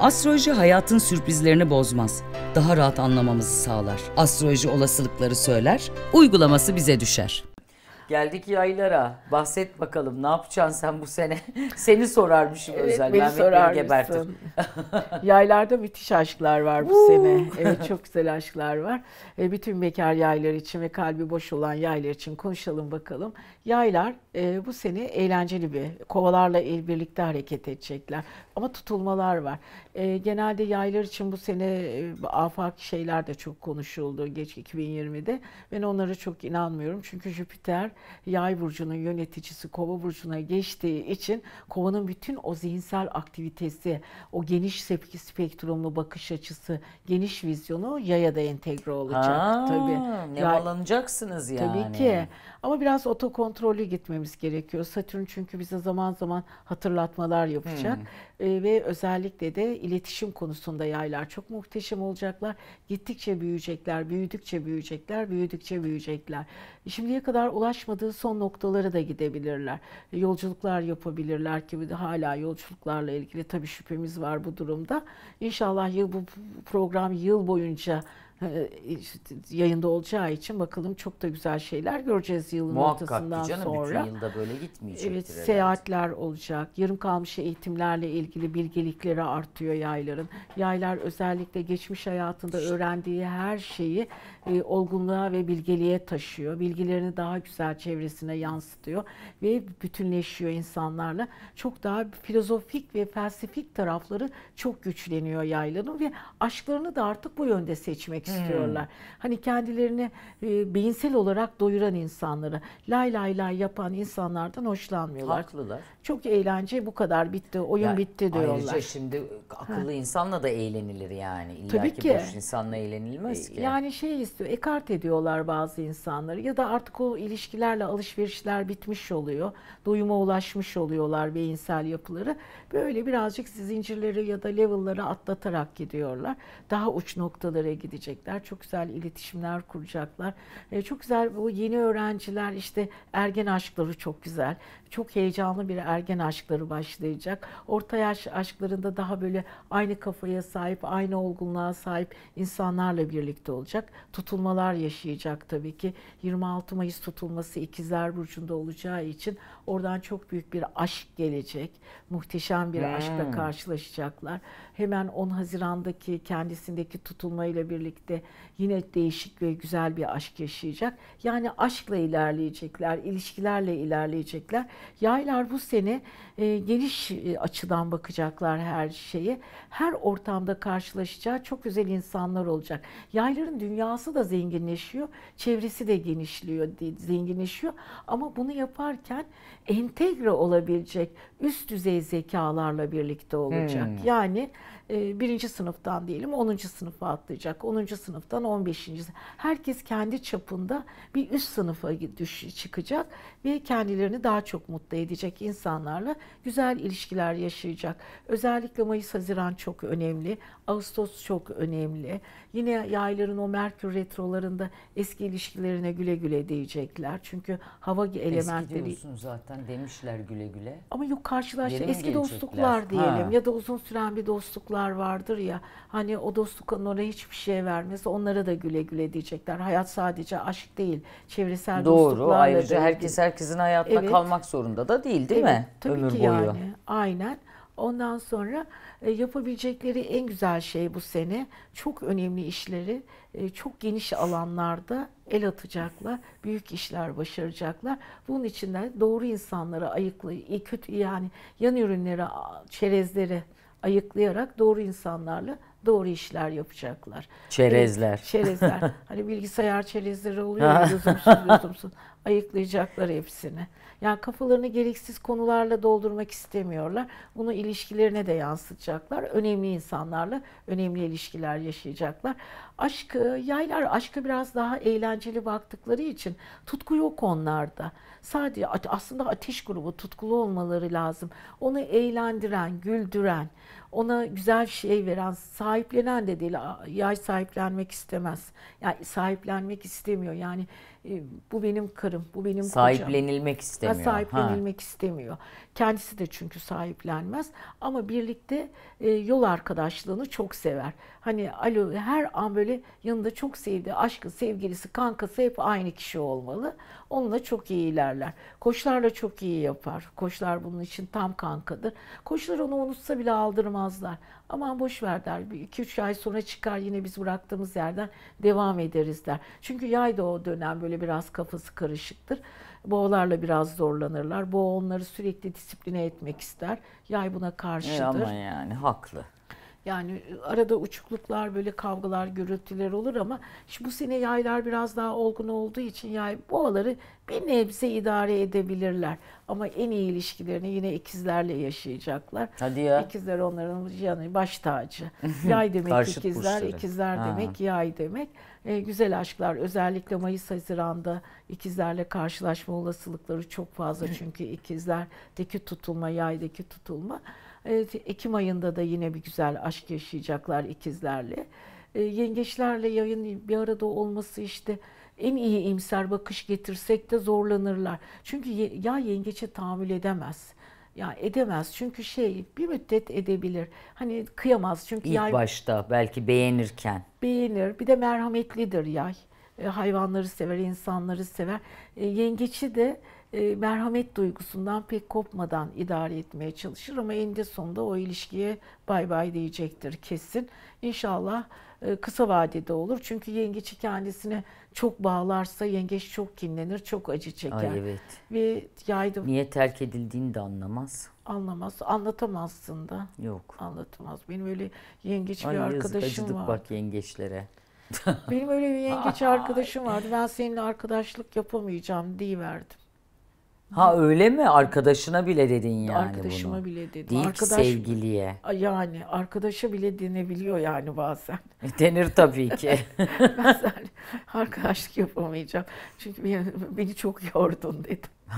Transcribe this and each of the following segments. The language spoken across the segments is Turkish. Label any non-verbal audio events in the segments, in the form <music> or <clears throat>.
Astroloji hayatın sürprizlerini bozmaz. Daha rahat anlamamızı sağlar. Astroloji olasılıkları söyler, uygulaması bize düşer. Geldik yaylara. Bahset bakalım ne yapacaksın sen bu sene? <laughs> Seni sorarmışım evet, özel. Beni sorarmışsın. <laughs> Yaylarda müthiş aşklar var bu sene. Evet çok <laughs> güzel aşklar var. E, bütün bekar yaylar için ve kalbi boş olan yaylar için konuşalım bakalım. Yaylar e, bu sene eğlenceli bir kovalarla el birlikte hareket edecekler. Ama tutulmalar var. E, genelde yaylar için bu sene e, afaki şeyler de çok konuşuldu geç 2020'de. Ben onlara çok inanmıyorum. Çünkü Jüpiter yay burcunun yöneticisi kova burcuna geçtiği için kovanın bütün o zihinsel aktivitesi, o geniş spektrumlu bakış açısı, geniş vizyonu yaya da entegre olacak Aa, tabii. Nevalanacaksınız ya, yani. Tabii ki. Ama biraz otokontrolü gitmemiz gerekiyor. Satürn çünkü bize zaman zaman hatırlatmalar yapacak. Hmm. E, ve özellikle de iletişim konusunda yaylar çok muhteşem olacaklar. Gittikçe büyüyecekler, büyüdükçe büyüyecekler, büyüdükçe büyüyecekler. Şimdiye kadar ulaş ulaşmadığı son noktalara da gidebilirler. Yolculuklar yapabilirler ki hala yolculuklarla ilgili tabii şüphemiz var bu durumda. İnşallah yıl bu program yıl boyunca e, yayında olacağı için bakalım çok da güzel şeyler göreceğiz yılın Muhakkak ortasından canım, sonra. Bütün yılda böyle gitmeyecektir. Evet, herhalde. seyahatler olacak. Yarım kalmış eğitimlerle ilgili bilgelikleri artıyor yayların. Yaylar özellikle geçmiş hayatında öğrendiği her şeyi e, olgunluğa ve bilgeliğe taşıyor. Bilgilerini daha güzel çevresine yansıtıyor ve bütünleşiyor insanlarla. Çok daha filozofik ve felsefik tarafları çok güçleniyor yayların ve aşklarını da artık bu yönde seçmek istiyorlar. Hmm. Hani kendilerini e, beyinsel olarak doyuran insanları, lay lay lay yapan insanlardan hoşlanmıyorlar. Haklılar. Çok eğlence bu kadar bitti, oyun yani, bitti diyorlar. Ayrıca şimdi akıllı ha. insanla da eğlenilir yani. İlla Tabii ki. boş insanla eğlenilmez e, ki. Yani şey istiyor, ekart ediyorlar bazı insanları ya da artık o ilişkilerle alışverişler bitmiş oluyor. Doyuma ulaşmış oluyorlar beyinsel yapıları. Böyle birazcık zincirleri ya da level'ları atlatarak gidiyorlar. Daha uç noktalara gidecekler. Çok güzel iletişimler kuracaklar. E, çok güzel bu yeni öğrenciler işte ergen aşkları çok güzel. Çok heyecanlı bir ergen aşkları başlayacak. Orta yaş aşklarında daha böyle aynı kafaya sahip, aynı olgunluğa sahip insanlarla birlikte olacak. Tutulmalar yaşayacak tabii ki. 26 Mayıs tutulması İkizler Burcu'nda olacağı için oradan çok büyük bir aşk gelecek. Muhteşem bir hmm. aşkla karşılaşacaklar. Hemen 10 Haziran'daki kendisindeki tutulmayla birlikte yine değişik ve güzel bir aşk yaşayacak. Yani aşkla ilerleyecekler, ilişkilerle ilerleyecekler. Yaylar bu sene e, geniş e, açıdan bakacaklar her şeye her ortamda karşılaşacağı çok güzel insanlar olacak. Yayların dünyası da zenginleşiyor, çevresi de genişliyor, zenginleşiyor. Ama bunu yaparken entegre olabilecek üst düzey zekalarla birlikte olacak. Hmm. Yani ee, birinci sınıftan diyelim 10. sınıfa atlayacak. 10. sınıftan 15. Herkes kendi çapında bir üst sınıfa düş çıkacak ve kendilerini daha çok mutlu edecek insanlarla güzel ilişkiler yaşayacak. Özellikle Mayıs-Haziran çok önemli. Ağustos çok önemli. Yine yayların o Merkür retrolarında eski ilişkilerine güle güle diyecekler. Çünkü hava elementleri... Eski diyorsun zaten demişler güle güle. Ama yok karşılaştı. Eski dostluklar diyelim ha. ya da uzun süren bir dostluklar dostluklar vardır ya hani o dostluk onlara hiçbir şey vermez onlara da güle güle diyecekler. Hayat sadece aşk değil çevresel Doğru, dostluklarla. Doğru ayrıca herkes herkesin hayatta evet. kalmak zorunda da değil değil evet, mi? Tabii Ömür ki boyu. yani aynen. Ondan sonra e, yapabilecekleri en güzel şey bu sene çok önemli işleri e, çok geniş alanlarda el atacaklar, büyük işler başaracaklar. Bunun için de doğru insanlara ayıklı, e, kötü yani yan ürünleri, çerezleri ayıklayarak doğru insanlarla doğru işler yapacaklar. Çerezler. Evet, çerezler. <laughs> hani bilgisayar çerezleri oluyor ya lüzumsuz <laughs> lüzumsuz ayıklayacaklar hepsini. Yani kafalarını gereksiz konularla doldurmak istemiyorlar. Bunu ilişkilerine de yansıtacaklar. Önemli insanlarla önemli ilişkiler yaşayacaklar. Aşkı, e, yaylar aşkı biraz daha eğlenceli baktıkları için tutku yok onlarda. Sadece aslında ateş grubu tutkulu olmaları lazım. Onu eğlendiren, güldüren, ona güzel şey veren, sahiplenen de değil. Yay sahiplenmek istemez. Yani sahiplenmek istemiyor. Yani e, bu benim karım, bu benim kocam. Sahiplenilmek istemiyor. Ha, sahiplenilmek ha. istemiyor. Kendisi de çünkü sahiplenmez ama birlikte e, yol arkadaşlığını çok sever. Hani Alo her an böyle yanında çok sevdiği aşkı, sevgilisi, kankası hep aynı kişi olmalı. Onunla çok iyi ilerler. Koçlarla çok iyi yapar. Koçlar bunun için tam kankadır. Koçlar onu unutsa bile aldırmazlar. Aman boş ver der. 2-3 ay sonra çıkar yine biz bıraktığımız yerden devam ederiz der. Çünkü yay da o dönem böyle biraz kafası karışıktır. Boğalarla biraz zorlanırlar. Boğa onları sürekli disipline etmek ister. Yay buna karşıdır. E ama yani haklı. Yani arada uçukluklar, böyle kavgalar, gürültüler olur ama şimdi bu sene yaylar biraz daha olgun olduğu için yay boğaları bir nebze idare edebilirler. Ama en iyi ilişkilerini yine ikizlerle yaşayacaklar. Hadi ya. İkizler onların yani baş tacı. Yay <laughs> demek ikizler, burçları. ikizler ha. demek yay demek. E, güzel aşklar özellikle Mayıs Haziran'da ikizlerle karşılaşma olasılıkları çok fazla çünkü ikizlerdeki tutulma yaydaki tutulma. E, Ekim ayında da yine bir güzel aşk yaşayacaklar ikizlerle. E, yengeçlerle yayın bir arada olması işte en iyi imser bakış getirsek de zorlanırlar. Çünkü ya yengeçe tahammül edemez ya edemez çünkü şey bir müddet edebilir. Hani kıyamaz çünkü İlk yay başta belki beğenirken. beğenir. Bir de merhametlidir yay. E, hayvanları sever, insanları sever. E, yengeçi de e, merhamet duygusundan pek kopmadan idare etmeye çalışır ama eninde sonunda o ilişkiye bay bay diyecektir kesin. İnşallah e, kısa vadede olur. Çünkü yengeci kendisine çok bağlarsa yengeç çok kinlenir, çok acı çeker. Ay evet. Ve yaydı. Niye terk edildiğini de anlamaz. Anlamaz. Anlatamazsın da. Yok. Anlatamaz. Benim öyle yengeç Ay, bir yazık, arkadaşım acıdık var. bak yengeçlere. Benim öyle bir yengeç <laughs> arkadaşım vardı. Ben seninle arkadaşlık yapamayacağım diye verdim. Ha öyle mi? Arkadaşına bile dedin yani Arkadaşıma bunu. bile dedim. Değil Arkadaş, sevgiliye. Yani arkadaşa bile denebiliyor yani bazen. <laughs> E, denir tabii ki. <laughs> bazen arkadaşlık yapamayacağım. Çünkü beni, çok yordun dedim. <laughs>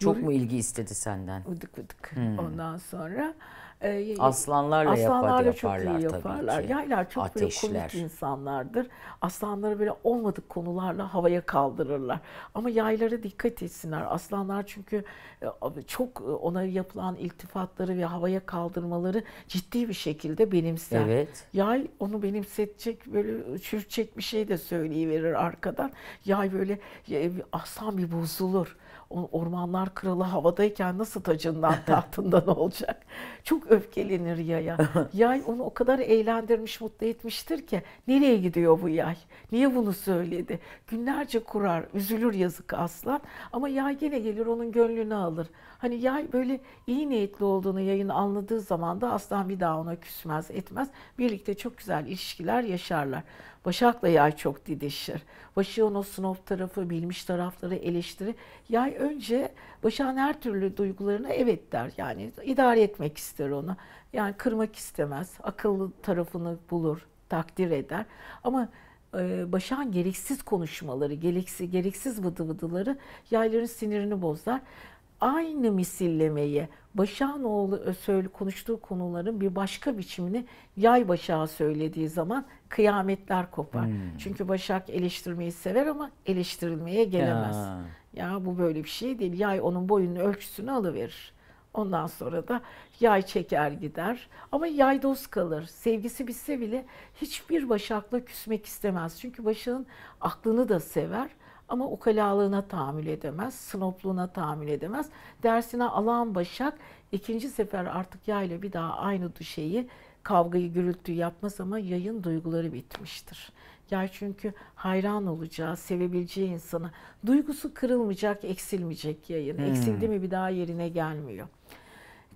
çok mu ilgi istedi senden? Udık udık. Hmm. Ondan sonra e, aslanlarla, aslanlarla yapa, çok iyi yaparlar. Tabii ki. Yaylar çok Ateşler. böyle komik insanlardır. Aslanları böyle olmadık konularla havaya kaldırırlar. Ama yaylara dikkat etsinler. Aslanlar çünkü e, çok e, ona yapılan iltifatları ve havaya kaldırmaları ciddi bir şekilde benimser. Evet. Yay onu benimsetecek böyle çürütecek bir şey de söyleyiverir arkadan. Yay böyle aslan bir bozulur ormanlar kralı havadayken nasıl tacından <laughs> tahtından olacak? Çok öfkelenir yaya. <laughs> Yay onu o kadar eğlendirmiş, mutlu etmiştir ki nereye gidiyor bu yay? Niye bunu söyledi? Günlerce kurar, üzülür yazık aslan ama yay gene gelir onun gönlünü alır. Hani yay böyle iyi niyetli olduğunu yayın anladığı zaman da aslan bir daha ona küsmez etmez. Birlikte çok güzel ilişkiler yaşarlar. Başak'la yay çok didişir. Başak'ın o snob tarafı, bilmiş tarafları, eleştiri. Yay önce Başak'ın her türlü duygularına evet der. Yani idare etmek ister onu. Yani kırmak istemez. Akıllı tarafını bulur, takdir eder. Ama e, Başak'ın gereksiz konuşmaları, gereksiz, gereksiz vıdı vıdıları yayların sinirini bozar aynı misillemeyi oğlu söyle konuştuğu konuların bir başka biçimini yay başağı söylediği zaman kıyametler kopar. Hmm. Çünkü Başak eleştirmeyi sever ama eleştirilmeye gelemez. Ya. ya bu böyle bir şey değil. Yay onun boyunun ölçüsünü alıverir. Ondan sonra da yay çeker gider. Ama yay dost kalır. Sevgisi bitse bile hiçbir Başak'la küsmek istemez. Çünkü Başak'ın aklını da sever. Ama ukalalığına tahammül edemez, snopluğuna tahammül edemez. Dersine alan başak ikinci sefer artık yayla bir daha aynı şeyi kavgayı gürültüyü yapmaz ama yayın duyguları bitmiştir. Yay çünkü hayran olacağı, sevebileceği insana. Duygusu kırılmayacak, eksilmeyecek yayın. Hmm. Eksildi mi bir daha yerine gelmiyor.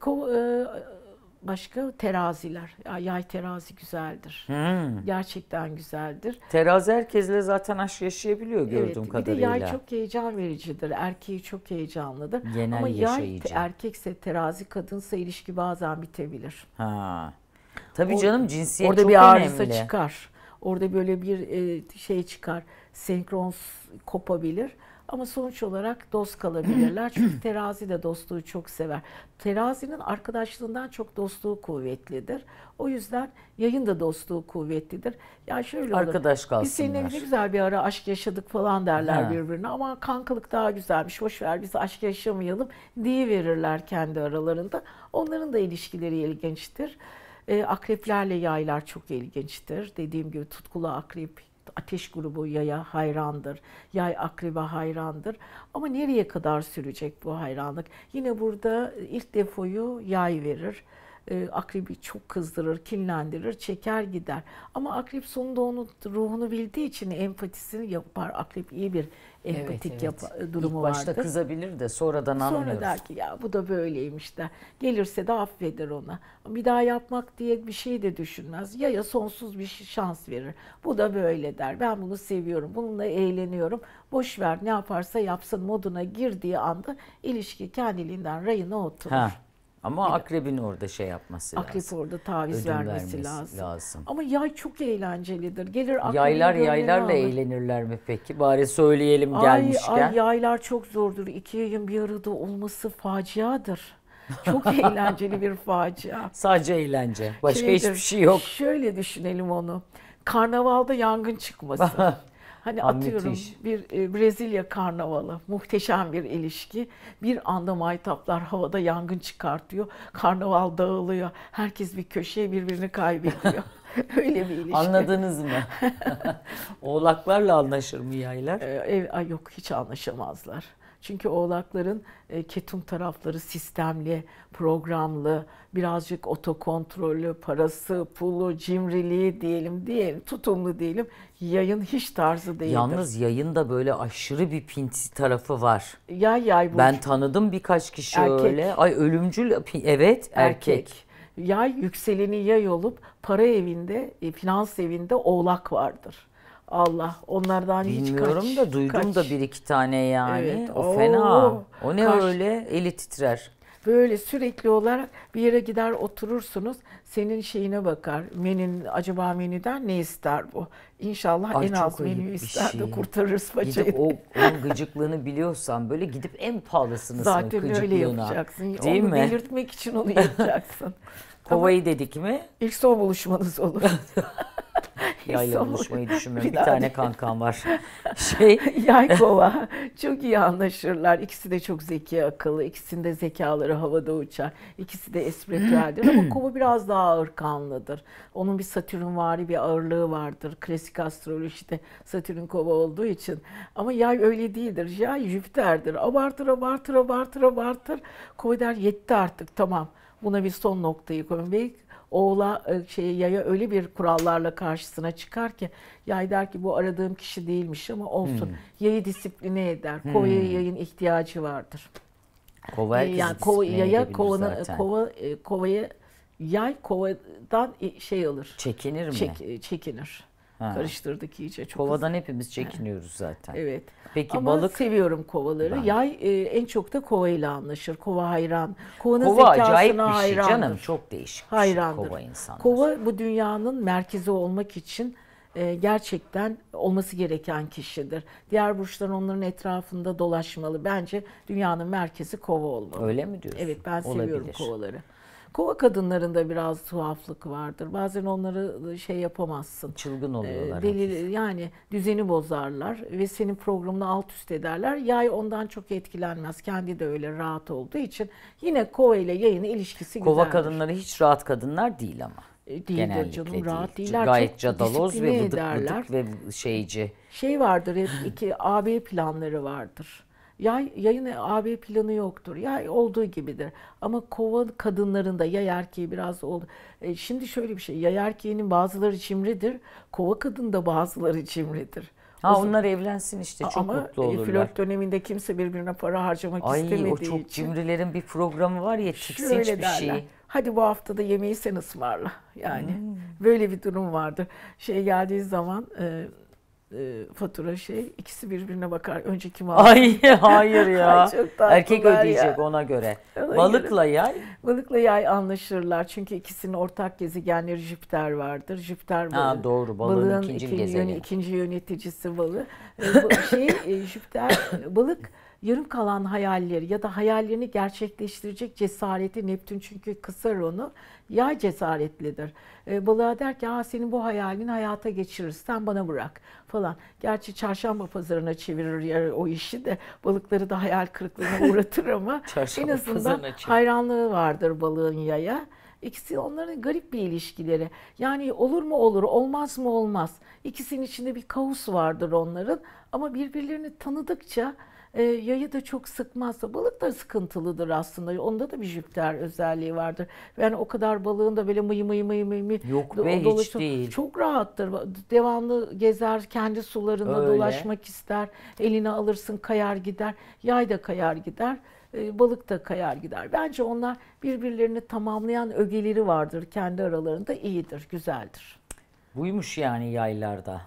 Ko- e- başka teraziler. Yay terazi güzeldir. Hmm. Gerçekten güzeldir. Terazi herkesle zaten aşk yaşayabiliyor gördüğüm evet, kadarıyla. Bir de yay çok heyecan vericidir. Erkeği çok heyecanlıdır. Genel Ama yaşayıcı. yay erkekse terazi kadınsa ilişki bazen bitebilir. Ha. Tabii o, canım cinsiyet orada çok önemli. Orada bir arıza çıkar. Orada böyle bir e, şey çıkar. Senkrons kopabilir. Ama sonuç olarak dost kalabilirler. Çünkü <clears throat> terazi de dostluğu çok sever. Terazinin arkadaşlığından çok dostluğu kuvvetlidir. O yüzden yayın da dostluğu kuvvetlidir. Ya yani şöyle olur. Arkadaş kalsınlar. Biz seninle ne güzel bir ara aşk yaşadık falan derler He. birbirine. Ama kankalık daha güzelmiş. Hoş ver biz aşk yaşamayalım diye verirler kendi aralarında. Onların da ilişkileri ilginçtir. E, akreplerle yaylar çok ilginçtir. Dediğim gibi tutkulu akrep ateş grubu yaya hayrandır. Yay akreba hayrandır. Ama nereye kadar sürecek bu hayranlık? Yine burada e, ilk defoyu yay verir. E, akrebi çok kızdırır, kinlendirir, çeker gider. Ama akrep sonunda onun ruhunu bildiği için empatisini yapar. Akrep iyi bir empatik evet, evet. Yap- durumu İlk başta vardır. kızabilir de sonradan anlıyoruz. Sonra der ki ya bu da böyleymiş de. Gelirse de affeder ona. Bir daha yapmak diye bir şey de düşünmez. Ya ya sonsuz bir şans verir. Bu da böyle der. Ben bunu seviyorum. Bununla eğleniyorum. Boş ver ne yaparsa yapsın moduna girdiği anda ilişki kendiliğinden rayına oturur. Ha. Ama akrebin orada şey yapması akrep lazım. Akrep orada taviz Ödün vermesi lazım. lazım. Ama yay çok eğlencelidir. Gelir Yaylar yaylarla alır. eğlenirler mi peki? Bari söyleyelim ay, gelmişken. Ay yaylar çok zordur. İki yayın bir arada olması faciadır. Çok <laughs> eğlenceli bir facia. Sadece eğlence. Başka Şeydir, hiçbir şey yok. Şöyle düşünelim onu. Karnavalda yangın çıkması. <laughs> Hani Anletiş. atıyorum bir e, Brezilya karnavalı muhteşem bir ilişki. Bir anda maytaplar havada yangın çıkartıyor. Karnaval dağılıyor. Herkes bir köşeye birbirini kaybediyor. <laughs> Öyle bir ilişki. Anladınız mı? <laughs> Oğlaklarla anlaşır mı yaylar? Ee, ev, ay yok hiç anlaşamazlar. Çünkü oğlakların e, ketum tarafları sistemli, programlı, birazcık otokontrolü, parası, pulu, cimriliği diyelim, diyelim tutumlu diyelim. Yayın hiç tarzı değildir. Yalnız yayın da böyle aşırı bir pinti tarafı var. Yay yay bu. Ben tanıdım birkaç kişi erkek. öyle. Ay ölümcül evet erkek. erkek. Yay yükseleni yay olup para evinde, e, finans evinde oğlak vardır Allah onlardan hiç Bilmiyorum kaç. da duydum kaç. da bir iki tane yani. Evet. O Oo, fena. O ne kaç. öyle? Eli titrer. Böyle sürekli olarak bir yere gider oturursunuz. Senin şeyine bakar. menin acaba menüden ne ister bu? İnşallah Ay, en az menü ister şey. de kurtarırız paçayı. Gidip o onun gıcıklığını biliyorsan böyle gidip en pahalısını Zaten öyle yapacaksın. Değil onu mi? belirtmek için onu yapacaksın. <laughs> Kovayı tamam. dedik mi? İlk son buluşmanız olur. <laughs> Yayla buluşmayı düşünmüyorum. Bir, bir tane kankam var. <laughs> Şey Yaykova. çok iyi anlaşırlar. İkisi de çok zeki akıllı. İkisinin de zekaları havada uçar. İkisi de espritüeldir ama kova biraz daha ağır kanlıdır. Onun bir satürn vari bir ağırlığı vardır. Klasik astrolojide satürn kova olduğu için. Ama yay öyle değildir. Yay Jüpiter'dir. Abartır abartır abartır abartır. Kova der yetti artık tamam. Buna bir son noktayı koyun. Ve oğla e, şey yaya öyle bir kurallarla karşısına çıkar ki yay der ki bu aradığım kişi değilmiş ama olsun. Hmm. Yayı disipline eder. Hmm. Kovaya yayın ihtiyacı vardır. Kova e, herkes yani kova, yaya kovanı, e, kova, kovaya yay kovadan şey alır. Çekinir mi? Çek, çekinir. Ha. Karıştırdık iyice. Çok Kovadan hızlı. hepimiz çekiniyoruz zaten. Evet. Peki Ama balık seviyorum kovaları. Ben... Yay e, en çok da kova ile anlaşır. Kova hayran. Kovanın kova acayip bir şey canım. Çok değişik. Şey hayrandır. Kova insanlar. Kova bu dünyanın merkezi olmak için e, gerçekten olması gereken kişidir. Diğer burçlar onların etrafında dolaşmalı. Bence dünyanın merkezi kova olmalı. Öyle mi diyorsun? Evet ben seviyorum kovaları. Kova kadınlarında biraz tuhaflık vardır. Bazen onları ıı, şey yapamazsın. Çılgın oluyorlar. Deli, yani düzeni bozarlar ve senin programını alt üst ederler. Yay ondan çok etkilenmez. Kendi de öyle rahat olduğu için yine Kova ile yayın ilişkisi güzel. Kova kadınları hiç rahat kadınlar değil ama. E, değil de canım değil. rahat değiller. Gayet çok cadaloz ve bıdık, ederler. bıdık ve şeyci. Şey vardır hep iki AB planları vardır Yay, yayın AB planı yoktur. Yay olduğu gibidir. Ama kova kadınlarında da yay erkeği biraz oldu. E, şimdi şöyle bir şey. Yay erkeğinin bazıları cimridir. Kova kadın da bazıları cimridir. Ha o, onlar evlensin işte çok ama mutlu e, olurlar. Ama flört döneminde kimse birbirine para harcamak Ay, istemediği için. Ay o çok cimrilerin bir programı var ya tiksinç bir şey hadi bu haftada yemeği sen ısmarla. Yani hmm. böyle bir durum vardır. Şey geldiği zaman e, e, fatura şey ikisi birbirine bakar. Önce kim aldı. Ay hayır ya. <laughs> Ay, çok Erkek ödeyecek ya. ona göre. Ona Balıkla göre. yay? Balıkla yay anlaşırlar. Çünkü ikisinin ortak gezegenleri Jüpiter vardır. Jüpiter balığı. Ha, doğru balığın, balığın ikinci, ikinci gezegeni. Yön, ikinci yöneticisi balığı. E, şey, e, Jüpiter balık yarım kalan hayalleri ya da hayallerini gerçekleştirecek cesareti Neptün çünkü kısar onu ya cesaretlidir. E, balığa der ki senin bu hayalini hayata geçiririz sen bana bırak falan. Gerçi çarşamba pazarına çevirir ya, o işi de balıkları da hayal kırıklığına <laughs> uğratır ama en azından hayranlığı vardır balığın yaya. İkisi onların garip bir ilişkileri. Yani olur mu olur, olmaz mı olmaz. İkisinin içinde bir kaos vardır onların. Ama birbirlerini tanıdıkça e, yayı da çok sıkmazsa balık da sıkıntılıdır aslında. Onda da bir Jüpiter özelliği vardır. Yani o kadar balığın da böyle mıy mıy mıy mıy mıy Yok do- be hiç değil. Çok rahattır. Devamlı gezer, kendi sularında Öyle. dolaşmak ister. Eline alırsın kayar gider. Yay da kayar gider e, balık da kayar gider. Bence onlar birbirlerini tamamlayan ögeleri vardır. Kendi aralarında iyidir, güzeldir. Buymuş yani yaylarda.